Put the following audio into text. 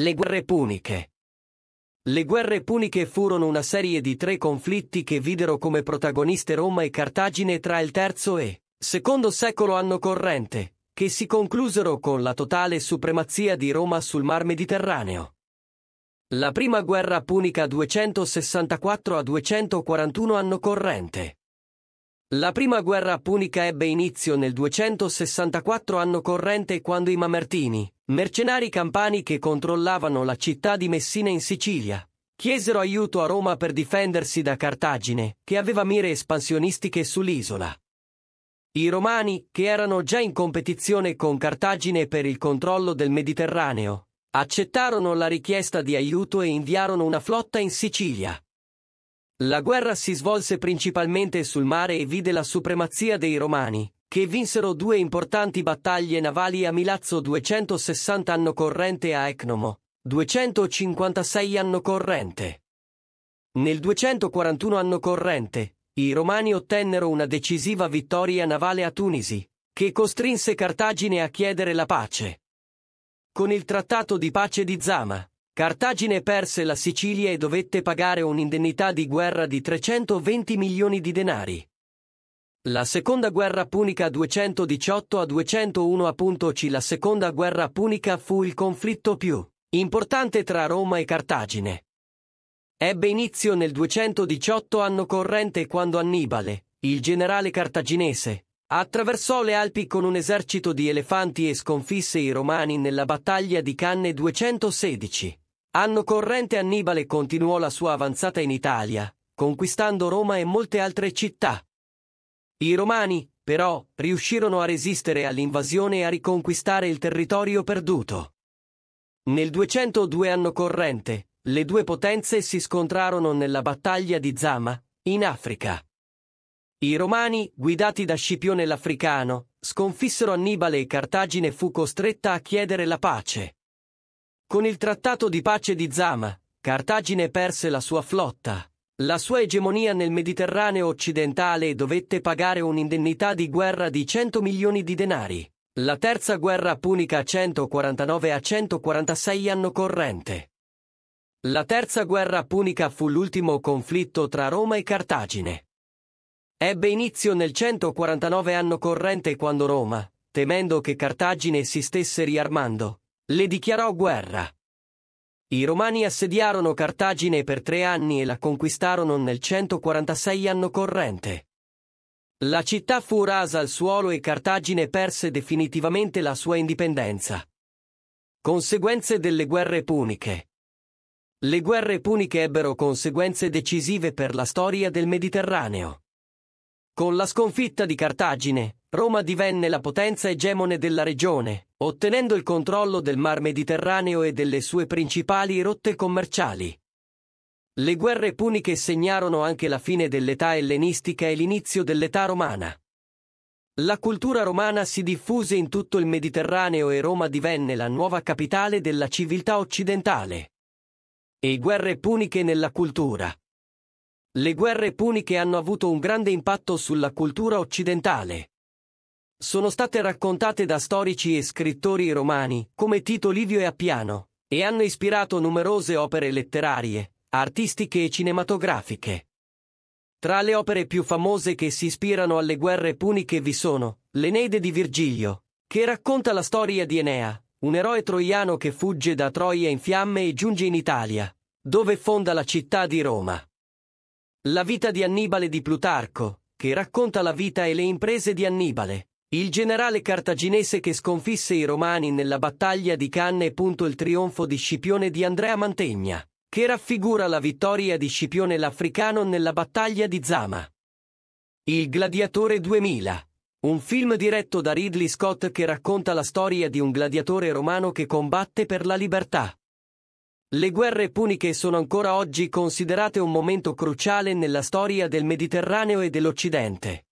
Le guerre puniche. Le guerre puniche furono una serie di tre conflitti che videro come protagoniste Roma e Cartagine tra il III e II secolo anno corrente, che si conclusero con la totale supremazia di Roma sul Mar Mediterraneo. La prima guerra punica 264 a 241 anno corrente. La prima guerra punica ebbe inizio nel 264 anno corrente quando i Mamertini, mercenari campani che controllavano la città di Messina in Sicilia, chiesero aiuto a Roma per difendersi da Cartagine, che aveva mire espansionistiche sull'isola. I romani, che erano già in competizione con Cartagine per il controllo del Mediterraneo, accettarono la richiesta di aiuto e inviarono una flotta in Sicilia. La guerra si svolse principalmente sul mare e vide la supremazia dei romani, che vinsero due importanti battaglie navali a Milazzo 260 anno corrente e a Ecnomo 256 anno corrente. Nel 241 anno corrente, i Romani ottennero una decisiva vittoria navale a Tunisi, che costrinse Cartagine a chiedere la pace. Con il trattato di pace di Zama, Cartagine perse la Sicilia e dovette pagare un'indennità di guerra di 320 milioni di denari. La seconda guerra punica 218 a 201 C. La seconda guerra punica fu il conflitto più importante tra Roma e Cartagine. Ebbe inizio nel 218 anno corrente quando Annibale, il generale cartaginese, attraversò le Alpi con un esercito di elefanti e sconfisse i Romani nella battaglia di Canne 216. Anno corrente Annibale continuò la sua avanzata in Italia, conquistando Roma e molte altre città. I Romani, però, riuscirono a resistere all'invasione e a riconquistare il territorio perduto. Nel 202 anno corrente, le due potenze si scontrarono nella battaglia di Zama, in Africa. I Romani, guidati da Scipione l'Africano, sconfissero Annibale e Cartagine fu costretta a chiedere la pace. Con il trattato di pace di Zama, Cartagine perse la sua flotta, la sua egemonia nel Mediterraneo occidentale dovette pagare un'indennità di guerra di 100 milioni di denari. La terza guerra punica 149 a 146 anno corrente. La terza guerra punica fu l'ultimo conflitto tra Roma e Cartagine. Ebbe inizio nel 149 anno corrente quando Roma, temendo che Cartagine si stesse riarmando, le dichiarò guerra. I Romani assediarono Cartagine per tre anni e la conquistarono nel 146 anno corrente. La città fu rasa al suolo e Cartagine perse definitivamente la sua indipendenza. Conseguenze delle guerre puniche. Le guerre puniche ebbero conseguenze decisive per la storia del Mediterraneo. Con la sconfitta di Cartagine, Roma divenne la potenza egemone della regione, ottenendo il controllo del Mar Mediterraneo e delle sue principali rotte commerciali. Le guerre puniche segnarono anche la fine dell'età ellenistica e l'inizio dell'età romana. La cultura romana si diffuse in tutto il Mediterraneo e Roma divenne la nuova capitale della civiltà occidentale. E guerre puniche nella cultura. Le guerre puniche hanno avuto un grande impatto sulla cultura occidentale, sono state raccontate da storici e scrittori romani come Tito Livio e Appiano e hanno ispirato numerose opere letterarie, artistiche e cinematografiche. Tra le opere più famose che si ispirano alle guerre puniche vi sono l'Eneide di Virgilio, che racconta la storia di Enea, un eroe troiano che fugge da Troia in fiamme e giunge in Italia, dove fonda la città di Roma. La vita di Annibale di Plutarco, che racconta la vita e le imprese di Annibale, il generale cartaginese che sconfisse i Romani nella battaglia di Canne. Il trionfo di Scipione di Andrea Mantegna, che raffigura la vittoria di Scipione l'Africano nella battaglia di Zama. Il Gladiatore 2000, un film diretto da Ridley Scott che racconta la storia di un gladiatore romano che combatte per la libertà. Le guerre puniche sono ancora oggi considerate un momento cruciale nella storia del Mediterraneo e dell'Occidente.